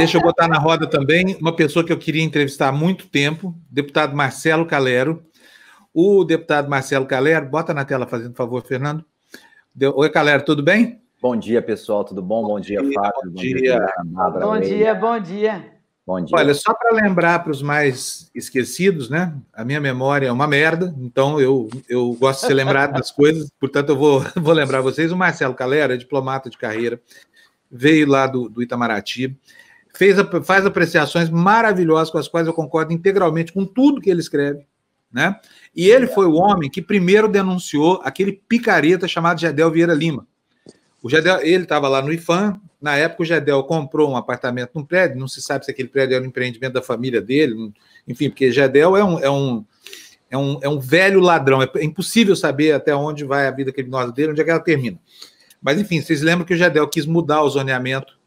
Deixa eu botar na roda também uma pessoa que eu queria entrevistar há muito tempo, deputado Marcelo Calero. O deputado Marcelo Calero, bota na tela fazendo favor, Fernando. Oi, Calero, tudo bem? Bom dia, pessoal, tudo bom? Bom, bom dia, dia, Fábio. Bom, dia, dia bom dia, bom dia. Bom dia. Olha, só para lembrar para os mais esquecidos, né? A minha memória é uma merda, então eu, eu gosto de ser lembrado das coisas, portanto eu vou, vou lembrar vocês. O Marcelo Calero é diplomata de carreira, veio lá do, do Itamaraty fez, faz apreciações maravilhosas com as quais eu concordo integralmente com tudo que ele escreve. Né? E ele foi o homem que primeiro denunciou aquele picareta chamado Jadel Vieira Lima. O Gedel, ele estava lá no IFAM, na época o Jadel comprou um apartamento num prédio, não se sabe se aquele prédio era um empreendimento da família dele, enfim, porque Jadel é um, é um, é um, é um velho ladrão, é, é impossível saber até onde vai a vida criminosa dele, onde é que ela termina. Mas enfim, vocês lembram que o Jadel quis mudar o zoneamento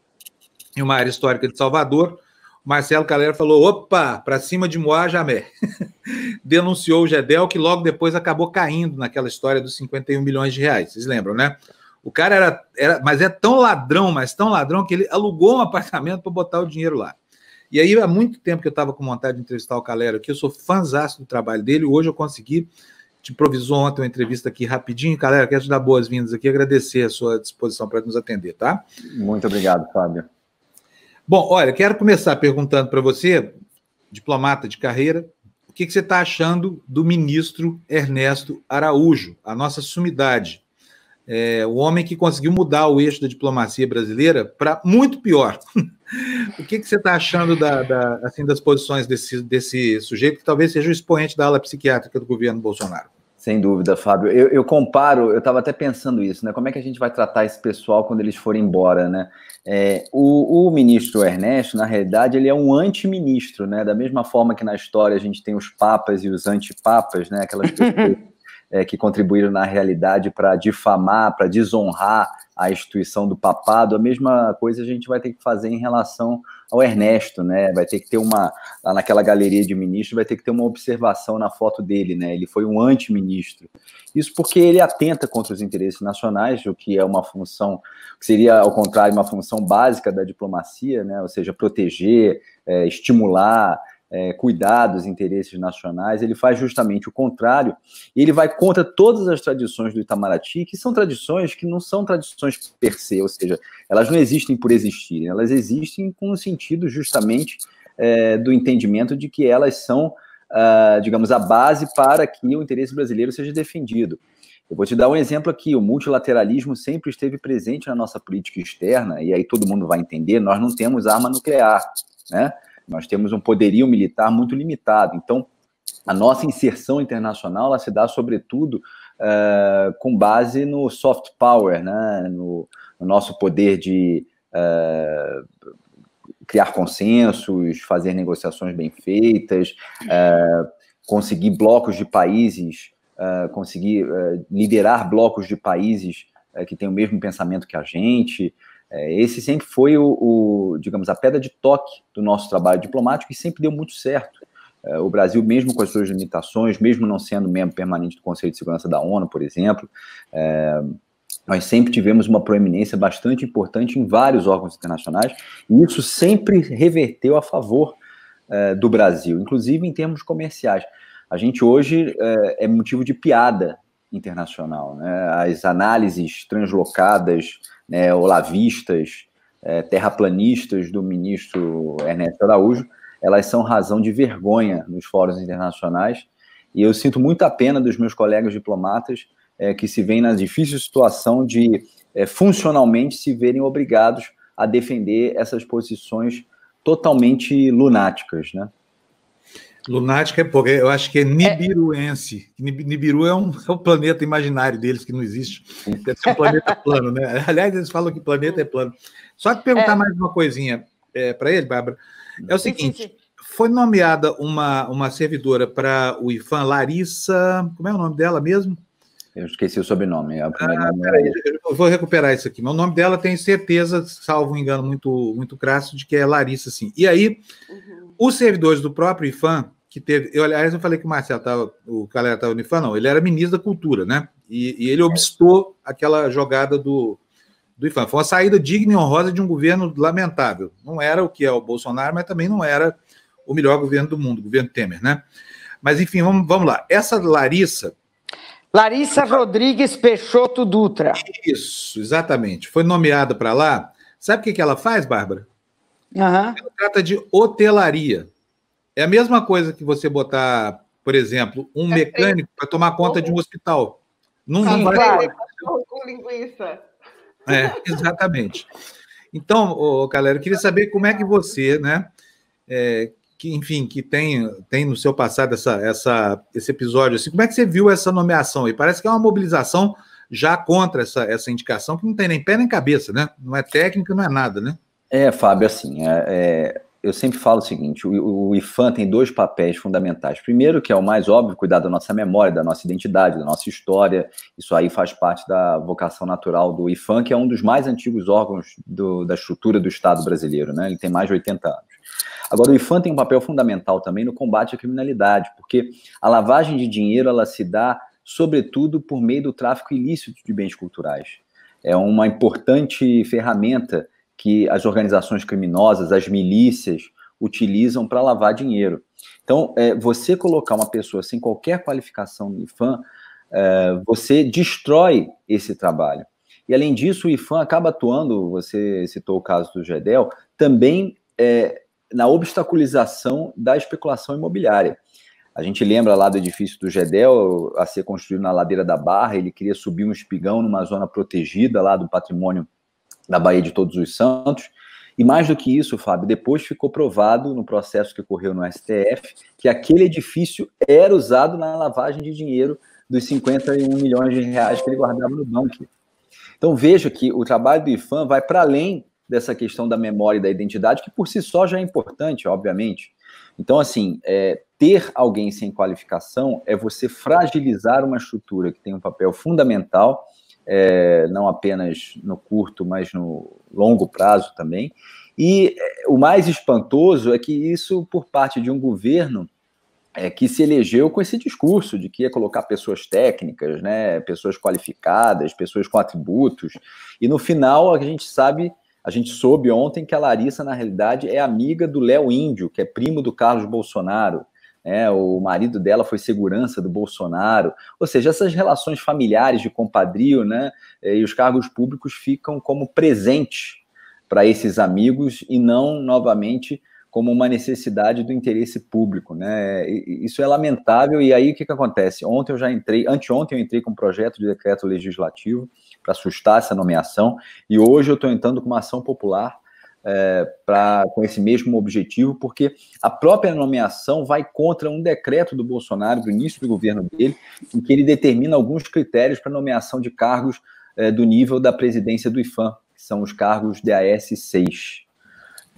em uma área histórica de Salvador, Marcelo Calera falou: opa, para cima de Moá Jamé. Denunciou o Gedel, que logo depois acabou caindo naquela história dos 51 milhões de reais. Vocês lembram, né? O cara era, era mas é tão ladrão, mas tão ladrão, que ele alugou um apartamento para botar o dinheiro lá. E aí, há muito tempo que eu estava com vontade de entrevistar o Calera aqui, eu sou fãzaço do trabalho dele, hoje eu consegui. Te improvisou ontem uma entrevista aqui rapidinho. Galera, quero te dar boas-vindas aqui, agradecer a sua disposição para nos atender, tá? Muito obrigado, Fábio. Bom, olha, quero começar perguntando para você, diplomata de carreira, o que, que você está achando do ministro Ernesto Araújo, a nossa sumidade, é, o homem que conseguiu mudar o eixo da diplomacia brasileira para muito pior. o que, que você está achando da, da, assim, das posições desse, desse sujeito, que talvez seja o expoente da ala psiquiátrica do governo Bolsonaro? Sem dúvida, Fábio. Eu, eu comparo, eu estava até pensando isso, né? Como é que a gente vai tratar esse pessoal quando eles forem embora, né? É, o, o, ministro Ernesto, na realidade, ele é um antiministro, né? Da mesma forma que na história a gente tem os papas e os antipapas, né? Aquelas pessoas é, que contribuíram na realidade para difamar, para desonrar a instituição do papado. A mesma coisa a gente vai ter que fazer em relação ao Ernesto, né? Vai ter que ter uma lá naquela galeria de ministros, vai ter que ter uma observação na foto dele, né? Ele foi um anti-ministro. Isso porque ele atenta contra os interesses nacionais, o que é uma função que seria ao contrário uma função básica da diplomacia, né? Ou seja, proteger, é, estimular é, cuidar dos interesses nacionais, ele faz justamente o contrário, e ele vai contra todas as tradições do Itamaraty, que são tradições que não são tradições per se, ou seja, elas não existem por existirem, elas existem com o sentido justamente é, do entendimento de que elas são, ah, digamos, a base para que o interesse brasileiro seja defendido. Eu vou te dar um exemplo aqui. O multilateralismo sempre esteve presente na nossa política externa, e aí todo mundo vai entender. Nós não temos arma nuclear, né? Nós temos um poderio militar muito limitado. Então, a nossa inserção internacional ela se dá, sobretudo, uh, com base no soft power, né? no, no nosso poder de uh, criar consensos, fazer negociações bem feitas, uh, conseguir blocos de países, conseguir liderar blocos de países que têm o mesmo pensamento que a gente. É, esse sempre foi o, o, digamos, a pedra de toque do nosso trabalho diplomático e sempre deu muito certo. É, o Brasil, mesmo com as suas limitações, mesmo não sendo membro permanente do Conselho de Segurança da ONU, por exemplo, é, nós sempre tivemos uma proeminência bastante importante em vários órgãos internacionais, e isso sempre reverteu a favor é, do Brasil, inclusive em termos comerciais. A gente hoje é, é motivo de piada internacional. Né? As análises translocadas, né, olavistas, é, terraplanistas do ministro Ernesto Araújo, elas são razão de vergonha nos fóruns internacionais. E eu sinto muita pena dos meus colegas diplomatas é, que se veem na difícil situação de é, funcionalmente se verem obrigados a defender essas posições totalmente lunáticas, né? Lunática é porque eu acho que é, é. nibiruense. É. Nibiru é um, é um planeta imaginário deles que não existe. É um planeta plano, né? Aliás, eles falam que planeta é plano. Só te perguntar é. mais uma coisinha é, para ele, Bárbara. É o seguinte: sim, sim, sim. foi nomeada uma, uma servidora para o IFAM, Larissa. Como é o nome dela mesmo? Eu esqueci o sobrenome. É o ah, peraí, eu vou recuperar isso aqui. Mas o nome dela tem certeza, salvo um engano muito, muito crasso, de que é Larissa, sim. E aí. Uhum os servidores do próprio IFAM, que teve. Eu, aliás, eu falei que o Marcelo estava. O cara estava no IFAM, não. Ele era ministro da Cultura, né? E, e ele obstou aquela jogada do, do IFAM. Foi uma saída digna e honrosa de um governo lamentável. Não era o que é o Bolsonaro, mas também não era o melhor governo do mundo, o governo Temer, né? Mas enfim, vamos, vamos lá. Essa Larissa. Larissa Rodrigues Peixoto Dutra. Isso, exatamente. Foi nomeada para lá. Sabe o que, que ela faz, Bárbara? Uhum. Ela trata de hotelaria. É a mesma coisa que você botar, por exemplo, um é mecânico para tomar conta de um hospital. Não, não Claro. Com linguiça. É, exatamente. Então, ô, galera, eu queria saber como é que você, né, é, que, enfim, que tem, tem no seu passado essa, essa, esse episódio, assim, como é que você viu essa nomeação e Parece que é uma mobilização já contra essa, essa indicação, que não tem nem pé nem cabeça, né? Não é técnica, não é nada, né? É, Fábio, assim, é, é, eu sempre falo o seguinte: o, o IFAM tem dois papéis fundamentais. Primeiro, que é o mais óbvio, cuidar da nossa memória, da nossa identidade, da nossa história. Isso aí faz parte da vocação natural do IFAM, que é um dos mais antigos órgãos do, da estrutura do Estado brasileiro, né? Ele tem mais de 80 anos. Agora, o IFAM tem um papel fundamental também no combate à criminalidade, porque a lavagem de dinheiro ela se dá, sobretudo, por meio do tráfico ilícito de bens culturais. É uma importante ferramenta que as organizações criminosas, as milícias, utilizam para lavar dinheiro. Então, é, você colocar uma pessoa sem qualquer qualificação no IFAM, é, você destrói esse trabalho. E, além disso, o IFAM acaba atuando, você citou o caso do Gedel, também é, na obstaculização da especulação imobiliária. A gente lembra lá do edifício do Gedel, a ser construído na ladeira da Barra, ele queria subir um espigão numa zona protegida lá do patrimônio da Bahia de Todos os Santos. E mais do que isso, Fábio, depois ficou provado no processo que ocorreu no STF que aquele edifício era usado na lavagem de dinheiro dos 51 milhões de reais que ele guardava no banco. Então veja que o trabalho do IFAM vai para além dessa questão da memória e da identidade, que por si só já é importante, obviamente. Então, assim, é, ter alguém sem qualificação é você fragilizar uma estrutura que tem um papel fundamental é, não apenas no curto, mas no longo prazo também. E é, o mais espantoso é que isso por parte de um governo é, que se elegeu com esse discurso de que ia colocar pessoas técnicas, né, pessoas qualificadas, pessoas com atributos. E no final a gente sabe, a gente soube ontem que a Larissa, na realidade, é amiga do Léo Índio, que é primo do Carlos Bolsonaro né? o marido dela foi segurança do Bolsonaro. Ou seja, essas relações familiares de compadrio né? Eh, e os cargos públicos ficam como presente para esses amigos e não, novamente, como uma necessidade do interesse público, né? Isso é lamentável. E aí o que, que acontece? Ontem eu já entrei, anteontem eu entrei com um projeto de decreto legislativo para assustar essa nomeação, e hoje eu estou entrando com uma ação popular é, pra, com esse mesmo objetivo, porque a própria nomeação vai contra um decreto do Bolsonaro, do início do governo dele, em que ele determina alguns critérios para nomeação de cargos é, do nível da presidência do IFAM, que são os cargos DAS 6.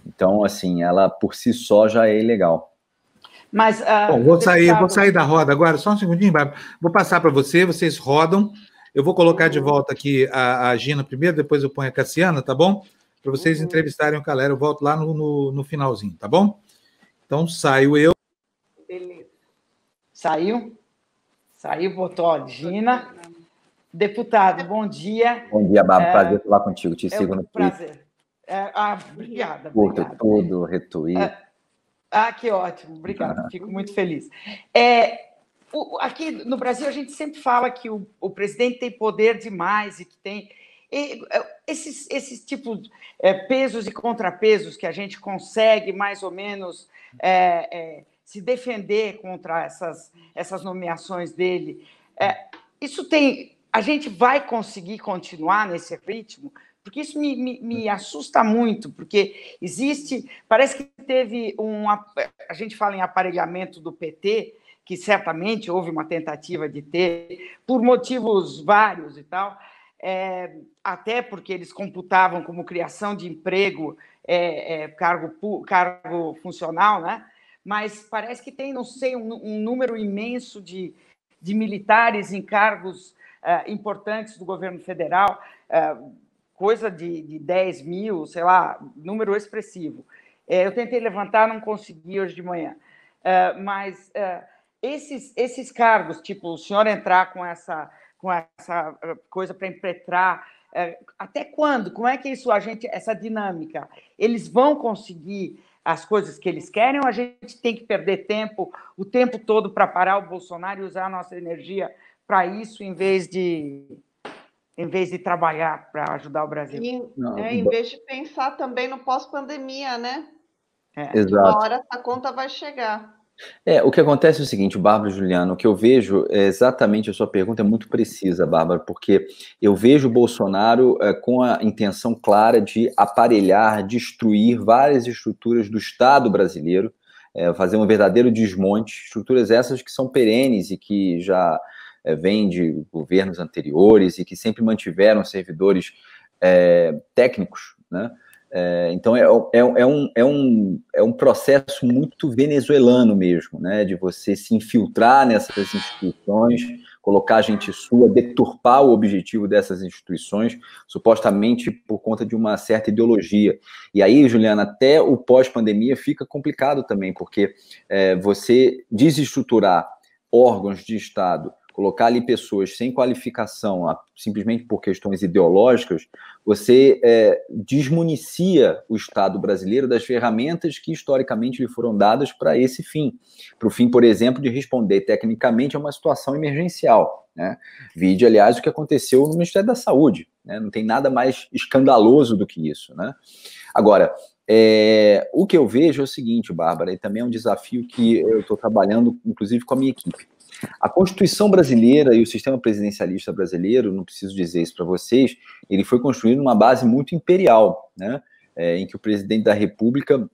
Então, assim, ela por si só já é ilegal. Mas, uh, Bom, vou sair, vou sair da roda agora, só um segundinho, Bárbara. Vou passar para você, vocês rodam. Eu vou colocar de uhum. volta aqui a, a Gina primeiro, depois eu ponho a Cassiana, tá bom? para vocês uhum. entrevistarem o galera. Eu volto lá no, no, no, finalzinho, tá bom? Então saio eu. Beleza. Saiu? Saiu, Voltou, a Gina. Deputado, bom dia. Bom dia, Bárbara. É... Prazer falar contigo. Te é sigo no Prazer. É... Ah, obrigada. Curto tudo, retuito. É. Ah, que ótimo. Obrigada. Uhum. Fico muito feliz. É, o, aqui no Brasil, a gente sempre fala que o, o presidente tem poder demais e que tem é, esses, esses tipos de é, pesos e contrapesos que a gente consegue mais ou menos é, é, se defender contra essas, essas nomeações dele, é, isso tem. A gente vai conseguir continuar nesse ritmo? Porque isso me, me, me assusta muito, porque existe. Parece que teve um. A gente fala em aparelhamento do PT, que certamente houve uma tentativa de ter, por motivos vários e tal é, até porque eles computavam como criação de emprego é, é, cargo, cargo funcional, né? mas parece que tem, não sei, um, um número imenso de, de militares em cargos é, importantes do governo federal, é, coisa de, de 10 mil, sei lá, número expressivo. É, eu tentei levantar, não consegui hoje de manhã, mas esses, esses cargos, tipo, o senhor entrar com essa com essa eh, coisa para impetrar? Eh, até quando? Como é que isso, a gente, essa dinâmica? Eles vão conseguir as coisas que eles querem ou a gente tem que perder tempo o tempo todo para parar o Bolsonaro e usar a nossa energia para isso em vez de em vez de trabalhar para ajudar o Brasil. é, em vez de pensar também no pós-pandemia, né? É. Exato. Uma hora essa conta vai chegar. É, o que acontece é o seguinte, Bárbara Juliano, o que eu vejo é exatamente a sua pergunta é muito precisa, Bárbara, porque eu vejo o Bolsonaro é, com a intenção clara de aparelhar, destruir várias estruturas do Estado brasileiro, é, fazer um verdadeiro desmonte, estruturas essas que são perenes e que já é, vêm de governos anteriores e que sempre mantiveram servidores é, técnicos, né? É, então é, é, é, um, é, um, é um processo muito venezuelano mesmo, né? De você se infiltrar nessas instituições, colocar gente sua, deturpar o objetivo dessas instituições, supostamente por conta de uma certa ideologia. E aí, Juliana, até o pós-pandemia fica complicado também, porque é, você desestruturar órgãos de Estado colocar ali pessoas sem qualificação, simplesmente por questões ideológicas, você é, desmunicia o Estado brasileiro das ferramentas que historicamente lhe foram dadas para esse fim. Para o fim, por exemplo, de responder tecnicamente a uma situação emergencial. Né? Vide, aliás, o que aconteceu no Ministério da Saúde. Né? Não tem nada mais escandaloso do que isso. Né? Agora, é, o que eu vejo é o seguinte, Bárbara, e também é um desafio que eu estou trabalhando, inclusive, com a minha equipe a Constituição brasileira e o sistema presidencialista brasileiro, não preciso dizer isso para vocês, ele foi construído numa base muito imperial, né? É, em que o presidente da República,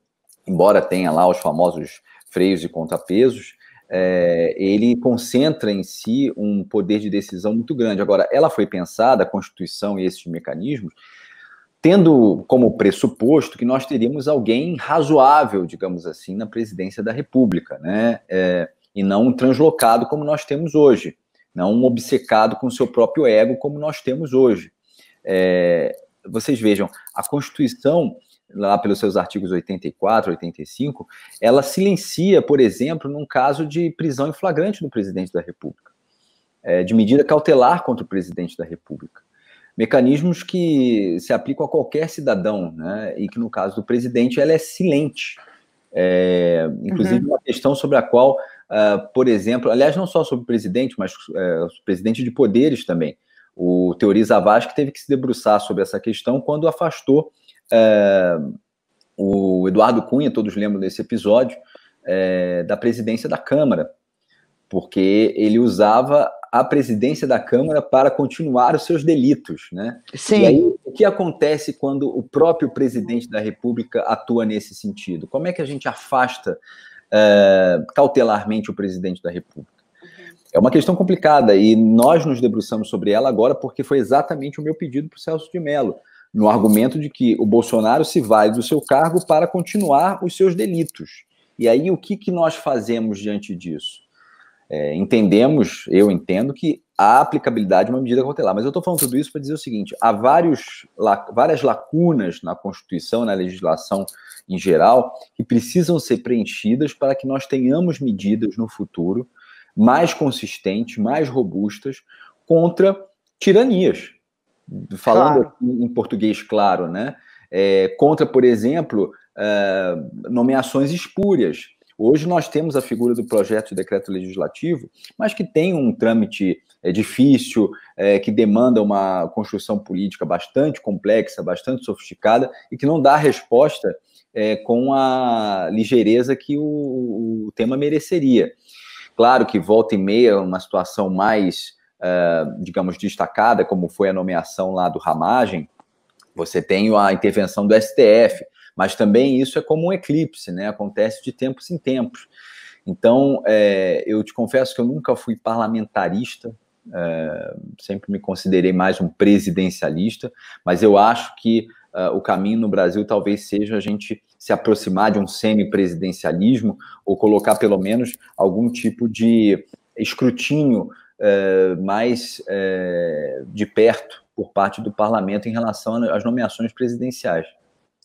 embora tenha lá os famosos freios e contrapesos, é, ele concentra em si um poder de decisão muito grande. Agora, ela foi pensada, a Constituição e esses mecanismos, tendo como pressuposto que nós teríamos alguém razoável, digamos assim, na presidência da República, né? É, e não translocado como nós temos hoje, não obcecado com seu próprio ego como nós temos hoje. É, vocês vejam, a Constituição, lá pelos seus artigos 84, 85, ela silencia, por exemplo, num caso de prisão em flagrante do presidente da República, é, de medida cautelar contra o presidente da República. Mecanismos que se aplicam a qualquer cidadão, né, e que no caso do presidente ela é silente. É, inclusive, uhum. uma questão sobre a qual uh, por exemplo, aliás, não só sobre o presidente, mas uh, presidente de poderes também. O Teori Zavascki teve que se debruçar sobre essa questão quando afastou uh, o Eduardo Cunha, todos lembram desse episódio, é, da presidência da Câmara, porque ele usava a presidência da Câmara para continuar os seus delitos, né? Sim. E aí, o que acontece quando o próprio presidente da República atua nesse sentido? Como é que a gente afasta uh, cautelarmente o presidente da República. É uma questão complicada e nós nos debruçamos sobre ela agora porque foi exatamente o meu pedido para o Celso de Mello, no argumento de que o Bolsonaro se vale do seu cargo para continuar os seus delitos. E aí o que, que nós fazemos diante disso? É, entendemos, eu entendo que a aplicabilidade é uma medida cautelar, mas eu estou falando tudo isso para dizer o seguinte: há vários, la, várias lacunas na Constituição, na legislação em geral, que precisam ser preenchidas para que nós tenhamos medidas no futuro mais consistentes, mais robustas contra tiranias. Falando claro. em português claro, né? É, contra, por exemplo, é, nomeações espúrias Hoje nós temos a figura do projeto de decreto legislativo, mas que tem um trâmite é, difícil, é, que demanda uma construção política bastante complexa, bastante sofisticada e que não dá resposta é, com a ligeireza que o, o, tema mereceria. Claro que volta e meia uma situação mais, uh, digamos, destacada, como foi a nomeação lá do Ramagem, você tem a intervenção do STF, mas também isso é como um eclipse, né? Acontece de tempos em tempos. Então, é, eu te confesso que eu nunca fui parlamentarista, é, sempre me considerei mais um presidencialista, mas eu acho que é, o caminho no Brasil talvez seja a gente se aproximar de um semi-presidencialismo ou colocar pelo menos algum tipo de escrutínio é, mais é, de perto por parte do parlamento em relação às nomeações presidenciais.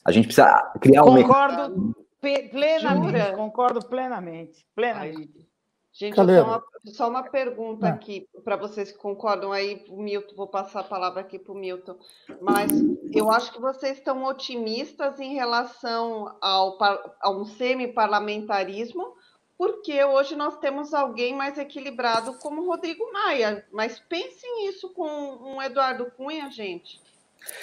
A gente precisa criar um. Concordo plenamente. Concordo plenamente. Plenamente. Gente, só uma, só uma, pergunta é. aqui para vocês que concordam aí, Milton, vou passar a palavra aqui para o Milton. Mas eu acho que vocês estão otimistas em relação ao, a um semi-parlamentarismo, porque hoje nós temos alguém mais equilibrado como Rodrigo Maia. Mas pensem isso com um Eduardo Cunha, gente.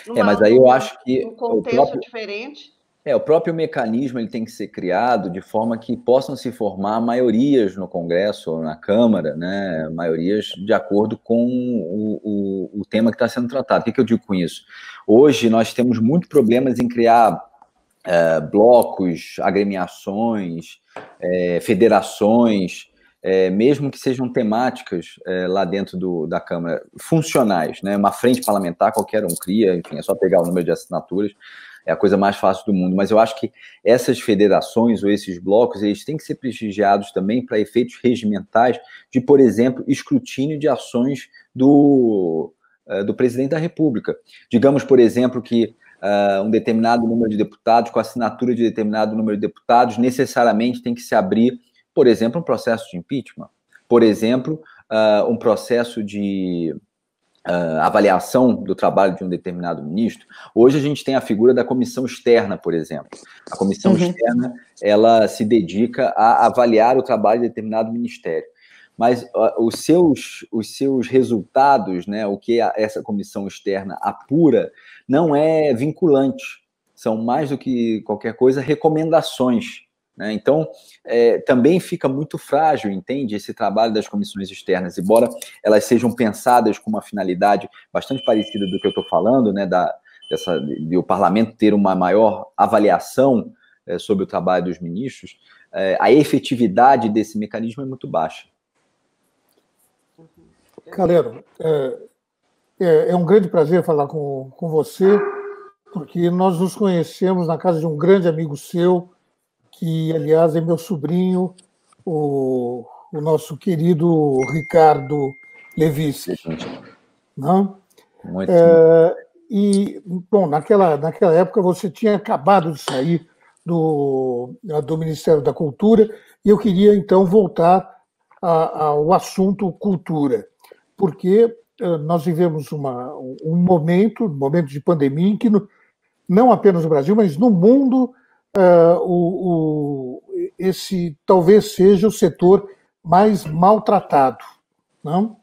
Numa, é, mas aí eu acho que. Um contexto próprio, diferente. É, o próprio mecanismo ele tem que ser criado de forma que possam se formar maiorias no Congresso ou na Câmara, né? Maiorias de acordo com o, o, o tema que está sendo tratado. O que, que eu digo com isso? Hoje nós temos muitos problemas em criar é, blocos, agremiações, é, federações, é, mesmo que sejam temáticas é, lá dentro do, da Câmara, funcionais, né? Uma frente parlamentar qualquer um cria, enfim, é só pegar o número de assinaturas, é a coisa mais fácil do mundo. Mas eu acho que essas federações ou esses blocos, eles têm que ser prestigiados também para efeitos regimentais de, por exemplo, escrutínio de ações do, é, do presidente da República. Digamos, por exemplo, que Uh, um determinado número de deputados, com assinatura de determinado número de deputados, necessariamente tem que se abrir por exemplo, um processo de impeachment. Por exemplo, uh, um processo de uh, avaliação do trabalho de um determinado ministro. Hoje a gente tem a figura da comissão externa, por exemplo. A comissão uhum. externa ela se dedica a avaliar o trabalho de determinado ministério mas uh, os, seus, os seus resultados, né, o que a, essa comissão externa apura, não é vinculante. São mais do que qualquer coisa recomendações. Né? Então, é, também fica muito frágil, entende, esse trabalho das comissões externas, embora elas sejam pensadas com uma finalidade bastante parecida do que eu estou falando, né, da, dessa, de o parlamento ter uma maior avaliação é, sobre o trabalho dos ministros, é, a efetividade desse mecanismo é muito baixa. Calero, é, é, é, um grande prazer falar com, com você, porque nós nos conhecemos na casa de um grande amigo seu, que, aliás, é meu sobrinho, o, o nosso querido Ricardo Levinsky. Não? Né? Muito é, e, bom, naquela, naquela época você tinha acabado de sair do, né, do Ministério da Cultura e eu queria, então, voltar a, ao assunto cultura, porque eh, nós vivemos uma, um momento, um momento de pandemia, em que no, não apenas no Brasil, mas no mundo uh, o, o, esse talvez seja o setor mais maltratado. Não?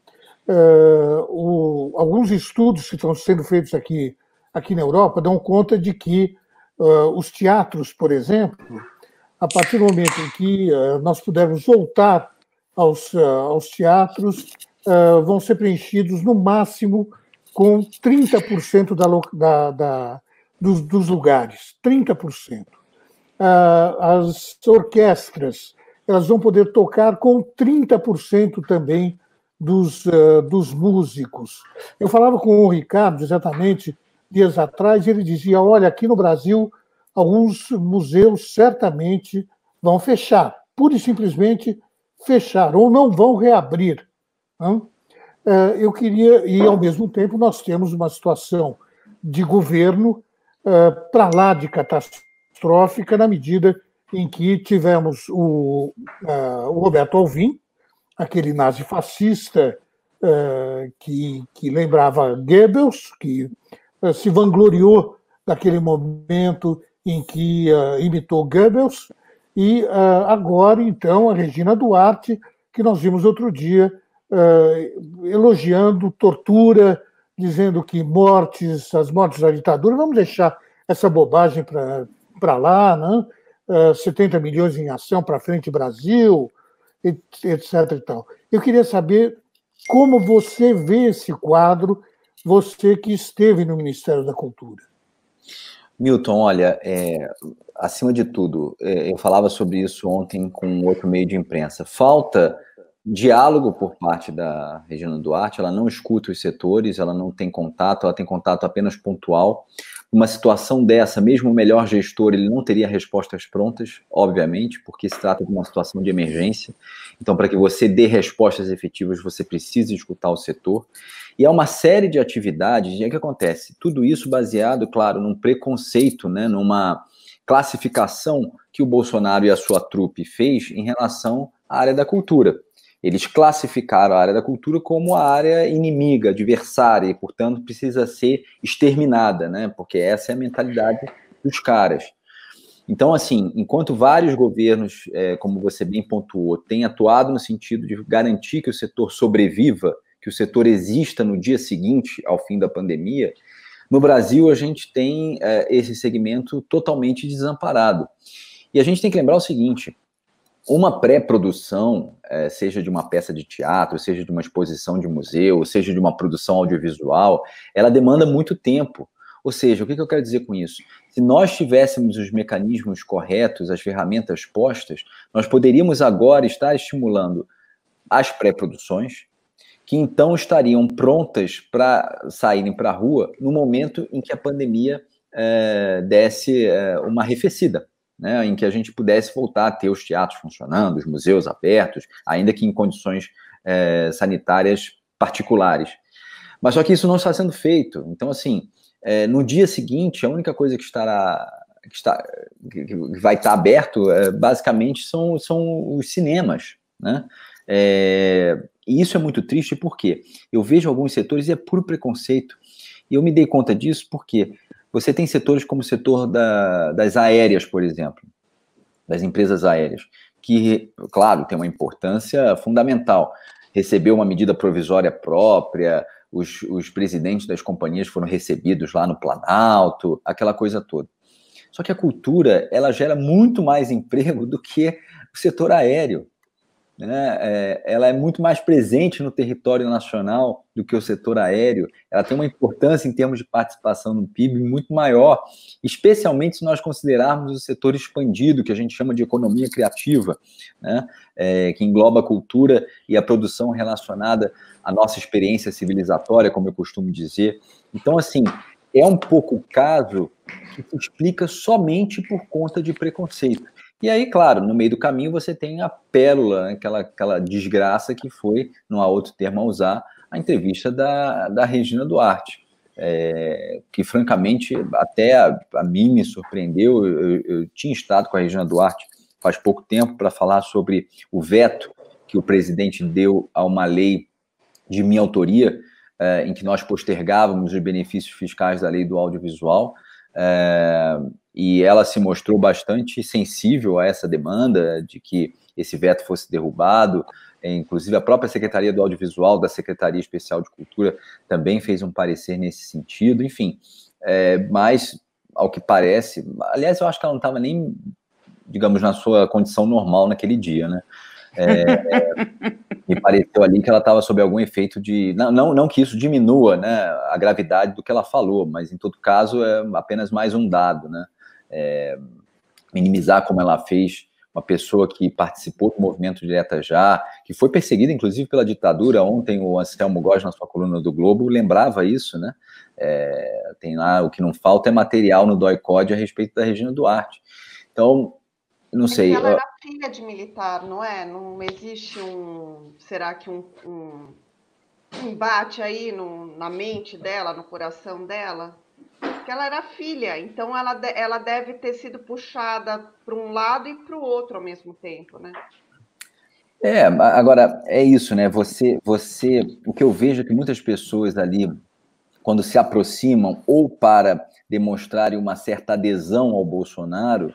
Uh, o, alguns estudos que estão sendo feitos aqui, aqui na Europa dão conta de que uh, os teatros, por exemplo, a partir do momento em que nós pudermos voltar aos, aos teatros, vão ser preenchidos no máximo com 30% da, da, da, dos, dos lugares. 30%. Ah, as orquestras elas vão poder tocar com 30% também dos, ah, dos músicos. Eu falava com o Ricardo exatamente dias atrás, ele dizia: olha, aqui no Brasil, alguns museus certamente vão fechar, pura e simplesmente fechar, ou não vão reabrir. Ah, eu queria, e ao mesmo tempo, nós temos uma situação de governo para lá de catastrófica catastrófica na medida em que tivemos o, uh, o Roberto Alvim, aquele nazifascista uh, que, que lembrava Goebbels, que uh, se vangloriou daquele momento em que imitou Goebbels, e agora, então, a Regina Duarte, que nós vimos outro dia elogiando tortura, dizendo que mortes, as mortes da ditadura, vamos deixar essa bobagem para para lá, né? 70 é, milhões em ação para frente Brasil, etc. E tal. Eu queria saber como você vê esse quadro, você que esteve no Ministério da Cultura. Milton, olha, é, acima de tudo, é, eu falava sobre isso ontem com outro meio de imprensa. Falta diálogo por parte da Regina Duarte, ela não escuta os setores, ela não tem contato, ela tem contato apenas pontual uma situação dessa, mesmo o melhor gestor, ele não teria respostas prontas, obviamente, porque se trata de uma situação de emergência. Então, para que você dê respostas efetivas, você precisa escutar o setor. E há uma série de atividades, e é que acontece? Tudo isso baseado, claro, num preconceito, né, numa classificação que o Bolsonaro e a sua trupe fez em relação à área da cultura. Eles classificaram a área da cultura como a área inimiga, adversária, e, portanto, precisa ser exterminada, né? Porque essa é a mentalidade dos caras. Então, assim, enquanto vários governos, é, como você bem pontuou, têm atuado no sentido de garantir que o setor sobreviva, que o setor exista no dia seguinte ao fim da pandemia, no Brasil a gente tem é, esse segmento totalmente desamparado. E a gente tem que lembrar o seguinte: uma pré-produção, é, seja de uma peça de teatro, seja de uma exposição de museu, seja de uma produção audiovisual, ela demanda muito tempo. Ou seja, o que eu quero dizer com isso? Se nós tivéssemos os mecanismos corretos, as ferramentas postas, nós poderíamos agora estar estimulando as pré-produções, que então estariam prontas para saírem para a rua no momento em que a pandemia é, desse é, uma arrefecida né, em que a gente pudesse voltar a ter os teatros funcionando, os museus abertos, ainda que em condições é, sanitárias particulares. Mas só que isso não está sendo feito. Então, assim, é, no dia seguinte, a única coisa que estará que, está, que vai estar aberto, é, basicamente, são, são os cinemas, né? É, e isso é muito triste porque eu vejo alguns setores e é puro preconceito. E eu me dei conta disso porque você tem setores como o setor da, das aéreas, por exemplo, das empresas aéreas, que, claro, tem uma importância fundamental. Recebeu uma medida provisória própria, os, os presidentes das companhias foram recebidos lá no Planalto, aquela coisa toda. Só que a cultura, ela gera muito mais emprego do que o setor aéreo né, é, ela é muito mais presente no território nacional do que o setor aéreo. Ela tem uma importância em termos de participação no PIB muito maior, especialmente se nós considerarmos o setor expandido, que a gente chama de economia criativa, né, é, que engloba a cultura e a produção relacionada à nossa experiência civilizatória, como eu costumo dizer. Então, assim, é um pouco o caso que se explica somente por conta de preconceito. E aí, claro, no meio do caminho você tem a pérola, né? aquela, aquela desgraça que foi, não há outro termo a usar, a entrevista da, da Regina Duarte, é, que francamente até a, a mim me surpreendeu. Eu, eu, tinha estado com a Regina Duarte faz pouco tempo para falar sobre o veto que o presidente deu a uma lei de minha autoria, é, em que nós postergávamos os benefícios fiscais da lei do audiovisual. É, e ela se mostrou bastante sensível a essa demanda de que esse veto fosse derrubado. É, inclusive, a própria Secretaria do Audiovisual, da Secretaria Especial de Cultura, também fez um parecer nesse sentido. Enfim, é, mas, ao que parece, aliás, eu acho que ela não estava nem, digamos, na sua condição normal naquele dia, né? É, é, me pareceu ali que ela estava sob algum efeito de. Não, não, não, que isso diminua né, a gravidade do que ela falou, mas em todo caso é apenas mais um dado. Né? É, minimizar como ela fez uma pessoa que participou do movimento Direta Já, que foi perseguida, inclusive, pela ditadura. Ontem o Anselmo Góes, na sua coluna do Globo, lembrava isso, né? É, tem lá, o que não falta é material no DOI-COD a respeito da Regina Duarte. Então, não é sei. Ela era filha de militar, não é? Não existe um. Será que um, um, bate aí no, na mente dela, no coração dela? Porque ela era filha, então ela, ela deve ter sido puxada para um lado e para o outro ao mesmo tempo, né? É, agora é isso, né? Você, você, o que eu vejo é que muitas pessoas ali, quando se aproximam ou para demonstrarem uma certa adesão ao Bolsonaro,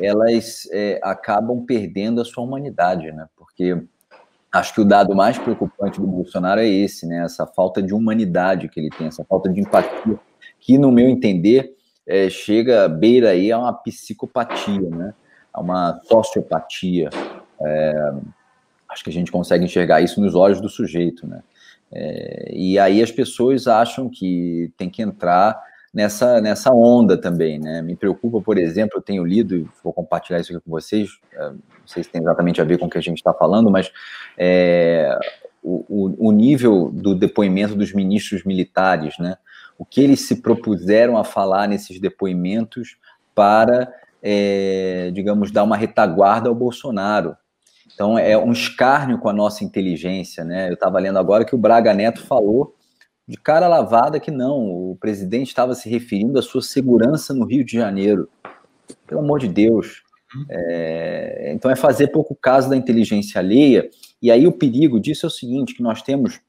elas é, acabam perdendo a sua humanidade, né? Porque acho que o dado mais preocupante do Bolsonaro é esse, né? Essa falta de humanidade que ele tem, essa falta de empatia, que no meu entender é, chega beira aí a uma psicopatia, né? A uma sociopatia. É, acho que a gente consegue enxergar isso nos olhos do sujeito, né? É, e aí as pessoas acham que tem que entrar nessa, nessa onda também, né? Me preocupa, por exemplo, eu tenho lido, vou compartilhar isso aqui com vocês, é, não sei se tem exatamente a ver com o que a gente está falando, mas é, o, o, nível do depoimento dos ministros militares, né? O que eles se propuseram a falar nesses depoimentos para, é, digamos, dar uma retaguarda ao Bolsonaro. Então, é um escárnio com a nossa inteligência, né? Eu estava lendo agora que o Braga Neto falou de cara lavada que não, o presidente estava se referindo à sua segurança no Rio de Janeiro. Pelo amor de Deus. Uhum. É, então é fazer pouco caso da inteligência alheia. E aí o perigo disso é o seguinte, que nós temos,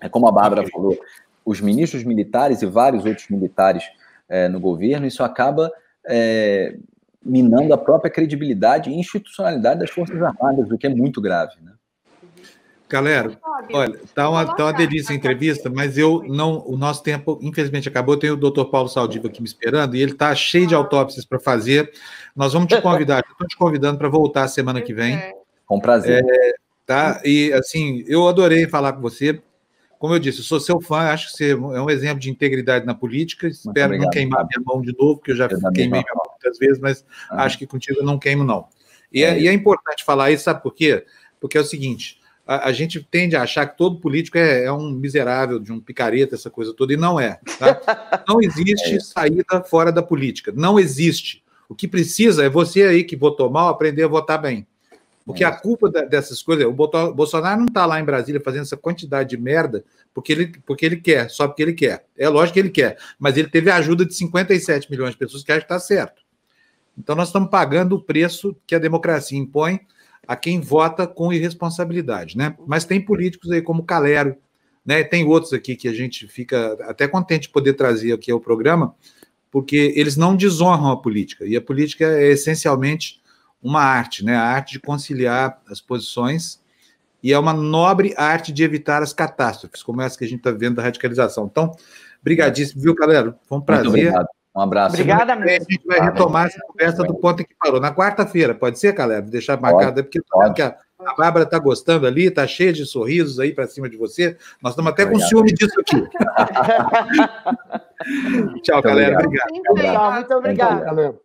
é como a Bárbara falou, os ministros militares e vários outros militares é, no governo, isso acaba é, minando a própria credibilidade e institucionalidade das Forças Armadas, o que é muito grave, né? Galera, olha, tá uma, tá uma delícia a entrevista, mas eu não, o nosso tempo infelizmente acabou. Tenho o Dr. Paulo Saldiva aqui me esperando e ele está cheio de ah. autópsias para fazer. Nós vamos te convidar, estou te convidando para voltar semana que vem. Com prazer. É, tá? E assim, eu adorei falar com você. Como eu disse, eu sou seu fã, acho que você é um exemplo de integridade na política. Espero obrigado, não queimar cara. minha mão de novo, porque eu já eu queimei minha mão muitas vezes, mas ah. acho que contigo eu não queimo, não. E é, é, e é importante falar isso, sabe por quê? Porque é o seguinte a, a, gente tende a achar que todo político é, é, um miserável, de um picareta, essa coisa toda, e não é. Tá? Não existe é saída fora da política. Não existe. O que precisa é você aí que votou mal aprender a votar bem. Porque é. a culpa da, dessas coisas, o Bolsonaro não está lá em Brasília fazendo essa quantidade de merda porque ele, porque ele quer, só porque ele quer. É lógico que ele quer, mas ele teve a ajuda de 57 milhões de pessoas que acham que está certo. Então nós estamos pagando o preço que a democracia impõe a quem vota com irresponsabilidade, né? Mas tem políticos aí como Calero, né? Tem outros aqui que a gente fica até contente de poder trazer aqui ao programa, porque eles não desonram a política. E a política é essencialmente uma arte, né? A arte de conciliar as posições e é uma nobre arte de evitar as catástrofes, como essa que a gente está vendo da radicalização. Então, brigadíssimo, viu, Calero? Foi um prazer. Um abraço. Obrigada, amigo. A gente vai tá retomar essa conversa do tá ponto em que parou. Na quarta-feira, pode ser, Caleb? Deixar marcado, porque a, a Bárbara está gostando ali, está cheia de sorrisos aí para cima de você. Nós estamos até com ciúme disso aqui. Tchau, muito galera. Obrigado. obrigado. muito então, obrigado. Muito obrigado.